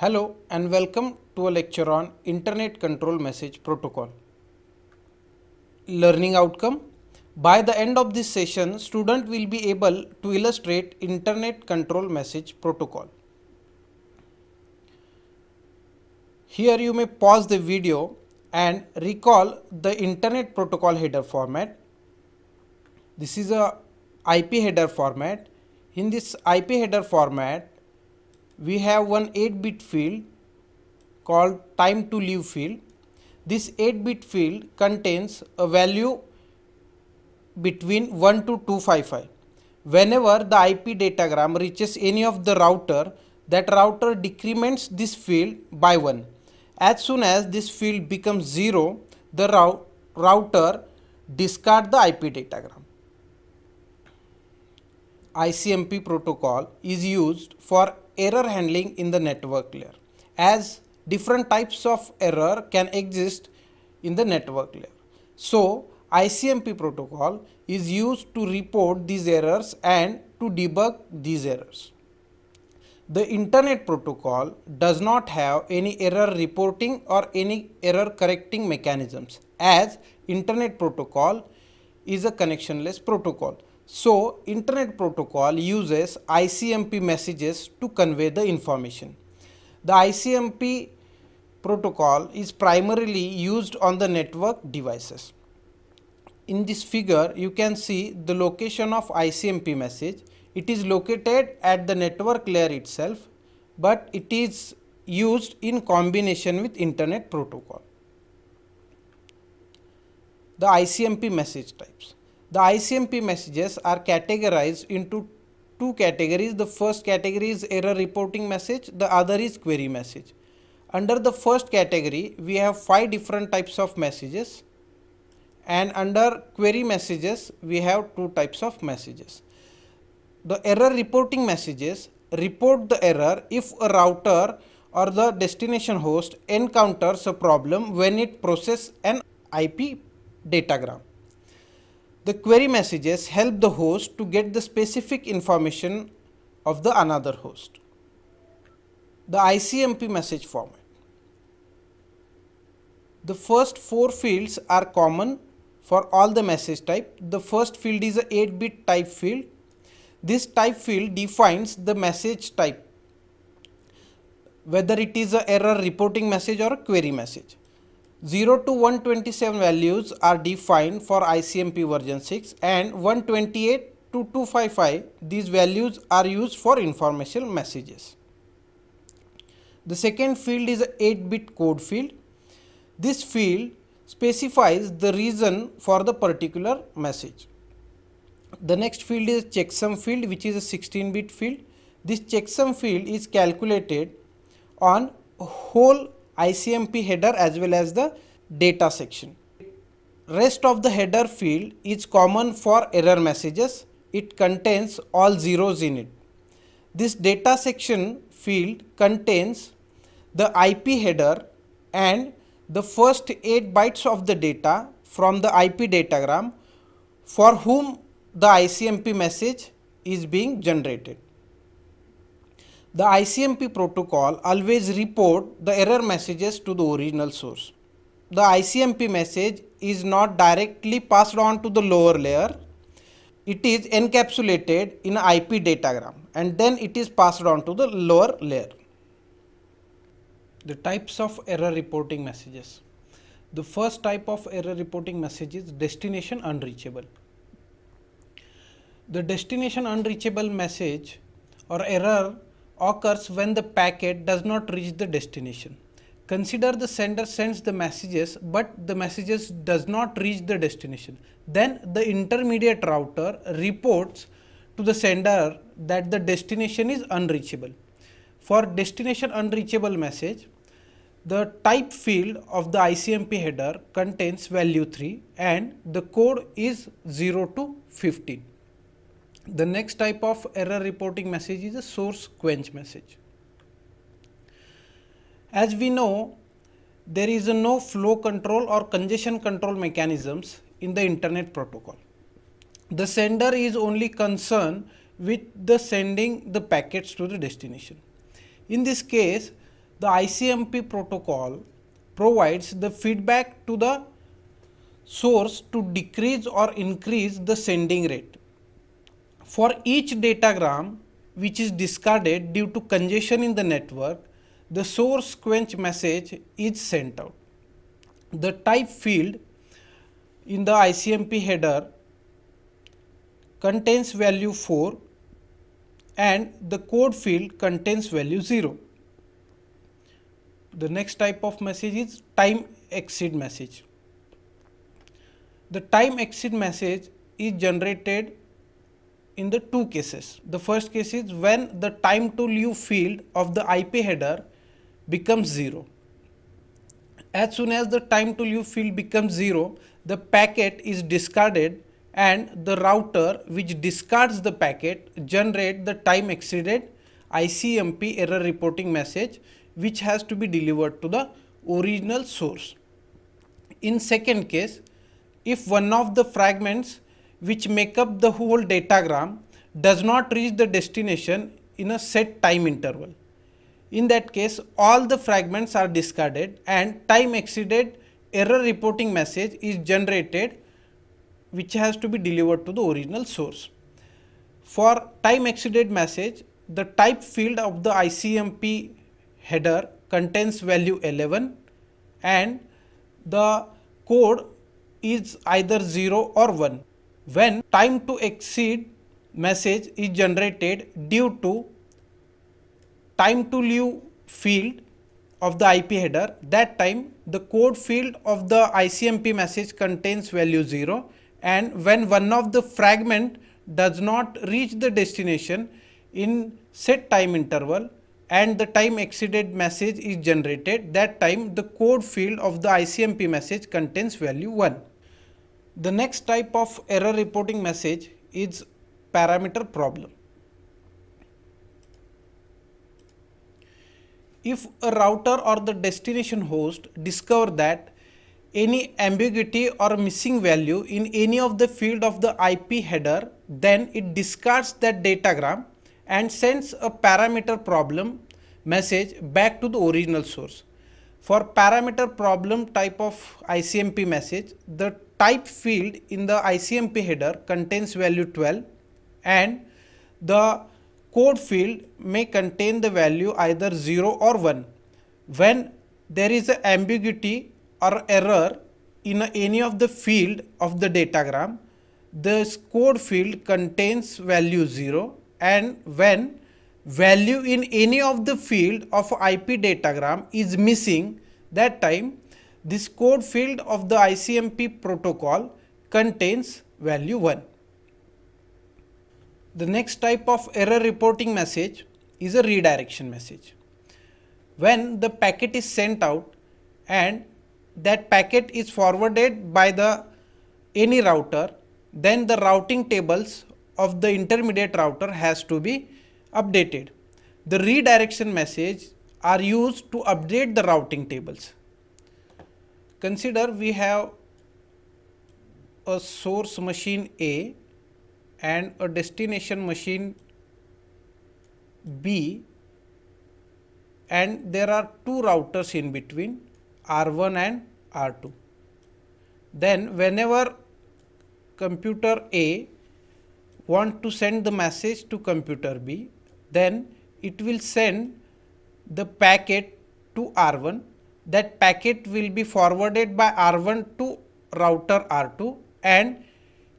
Hello and welcome to a lecture on Internet Control Message Protocol. Learning outcome By the end of this session, student will be able to illustrate Internet Control Message Protocol. Here you may pause the video and recall the Internet Protocol header format. This is a IP header format. In this IP header format, we have one 8-bit field called time to live field. This 8-bit field contains a value between 1 to 255. Whenever the IP datagram reaches any of the router, that router decrements this field by 1. As soon as this field becomes 0, the router discard the IP datagram. ICMP protocol is used for error handling in the network layer as different types of error can exist in the network layer. So, ICMP protocol is used to report these errors and to debug these errors. The internet protocol does not have any error reporting or any error correcting mechanisms as internet protocol is a connectionless protocol. So, Internet Protocol uses ICMP messages to convey the information. The ICMP protocol is primarily used on the network devices. In this figure, you can see the location of ICMP message. It is located at the network layer itself, but it is used in combination with Internet Protocol. The ICMP message types. The ICMP messages are categorized into two categories. The first category is error reporting message, the other is query message. Under the first category, we have five different types of messages and under query messages, we have two types of messages. The error reporting messages report the error if a router or the destination host encounters a problem when it processes an IP datagram. The query messages help the host to get the specific information of the another host. The ICMP message format. The first four fields are common for all the message type. The first field is a 8-bit type field. This type field defines the message type whether it is a error reporting message or a query message. 0 to 127 values are defined for ICMP version 6 and 128 to 255 these values are used for informational messages. The second field is a 8 bit code field. This field specifies the reason for the particular message. The next field is checksum field which is a 16 bit field. This checksum field is calculated on whole ICMP header as well as the data section. Rest of the header field is common for error messages. It contains all zeros in it. This data section field contains the IP header and the first 8 bytes of the data from the IP datagram for whom the ICMP message is being generated. The ICMP protocol always report the error messages to the original source. The ICMP message is not directly passed on to the lower layer. It is encapsulated in an IP datagram and then it is passed on to the lower layer. The types of error reporting messages. The first type of error reporting message is destination unreachable. The destination unreachable message or error occurs when the packet does not reach the destination. Consider the sender sends the messages but the messages does not reach the destination. Then the intermediate router reports to the sender that the destination is unreachable. For destination unreachable message, the type field of the ICMP header contains value 3 and the code is 0 to 15. The next type of error reporting message is a source quench message. As we know, there is no flow control or congestion control mechanisms in the internet protocol. The sender is only concerned with the sending the packets to the destination. In this case, the ICMP protocol provides the feedback to the source to decrease or increase the sending rate. For each datagram which is discarded due to congestion in the network, the source quench message is sent out. The type field in the ICMP header contains value 4 and the code field contains value 0. The next type of message is time exceed message. The time exceed message is generated in the two cases. The first case is when the time to leave field of the IP header becomes 0. As soon as the time to leave field becomes 0, the packet is discarded and the router which discards the packet generate the time exceeded ICMP error reporting message which has to be delivered to the original source. In second case, if one of the fragments which make up the whole datagram does not reach the destination in a set time interval. In that case, all the fragments are discarded and time exceeded error reporting message is generated which has to be delivered to the original source. For time exceeded message, the type field of the ICMP header contains value 11 and the code is either 0 or 1 when time to exceed message is generated due to time to leave field of the IP header that time the code field of the ICMP message contains value 0 and when one of the fragment does not reach the destination in set time interval and the time exceeded message is generated that time the code field of the ICMP message contains value 1. The next type of error reporting message is parameter problem. If a router or the destination host discover that any ambiguity or missing value in any of the field of the IP header, then it discards that datagram and sends a parameter problem message back to the original source. For parameter problem type of ICMP message, the type field in the ICMP header contains value 12 and the code field may contain the value either 0 or 1. When there is an ambiguity or error in any of the field of the datagram, the code field contains value 0 and when value in any of the field of IP datagram is missing, that time this code field of the ICMP protocol contains value 1. The next type of error reporting message is a redirection message. When the packet is sent out and that packet is forwarded by the any router, then the routing tables of the intermediate router has to be updated. The redirection message are used to update the routing tables. Consider we have a source machine A and a destination machine B and there are two routers in between R1 and R2. Then whenever computer A want to send the message to computer B, then it will send the packet to R1 that packet will be forwarded by R1 to router R2 and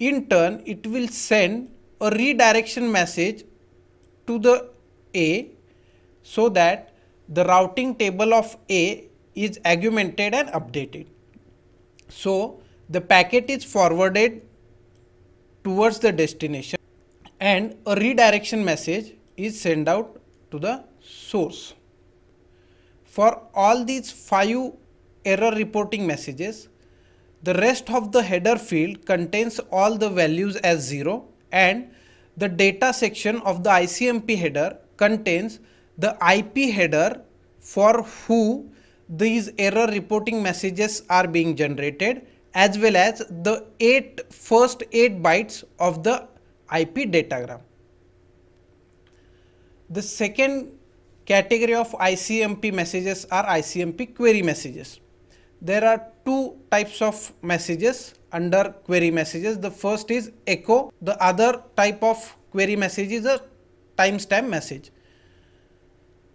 in turn it will send a redirection message to the A so that the routing table of A is augmented and updated. So the packet is forwarded towards the destination and a redirection message is sent out to the source for all these five error reporting messages, the rest of the header field contains all the values as 0 and the data section of the ICMP header contains the IP header for who these error reporting messages are being generated as well as the eight first 8 bytes of the IP datagram. The second category of ICMP messages are ICMP query messages. There are two types of messages under query messages. The first is echo. The other type of query message is a timestamp message.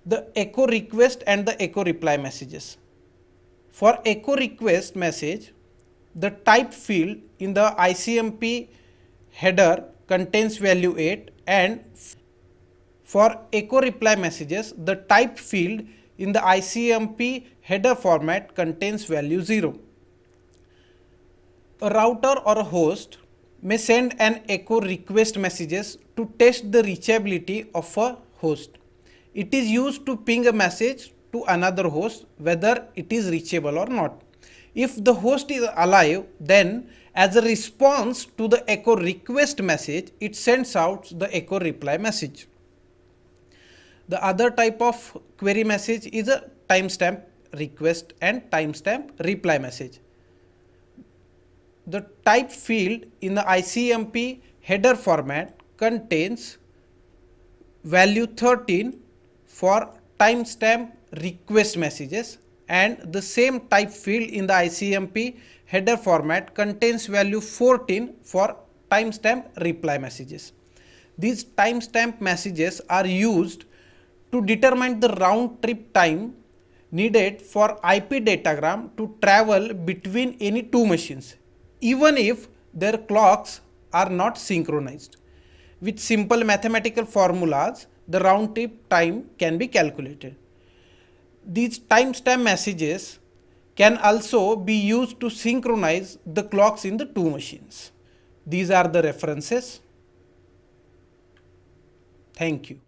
The echo request and the echo reply messages. For echo request message, the type field in the ICMP header contains value 8 and for echo reply messages, the type field in the ICMP header format contains value 0. A router or a host may send an echo request messages to test the reachability of a host. It is used to ping a message to another host whether it is reachable or not. If the host is alive, then as a response to the echo request message, it sends out the echo reply message. The other type of query message is a timestamp request and timestamp reply message. The type field in the ICMP header format contains value 13 for timestamp request messages and the same type field in the ICMP header format contains value 14 for timestamp reply messages. These timestamp messages are used to determine the round trip time needed for IP datagram to travel between any two machines, even if their clocks are not synchronized. With simple mathematical formulas, the round trip time can be calculated. These timestamp messages can also be used to synchronize the clocks in the two machines. These are the references. Thank you.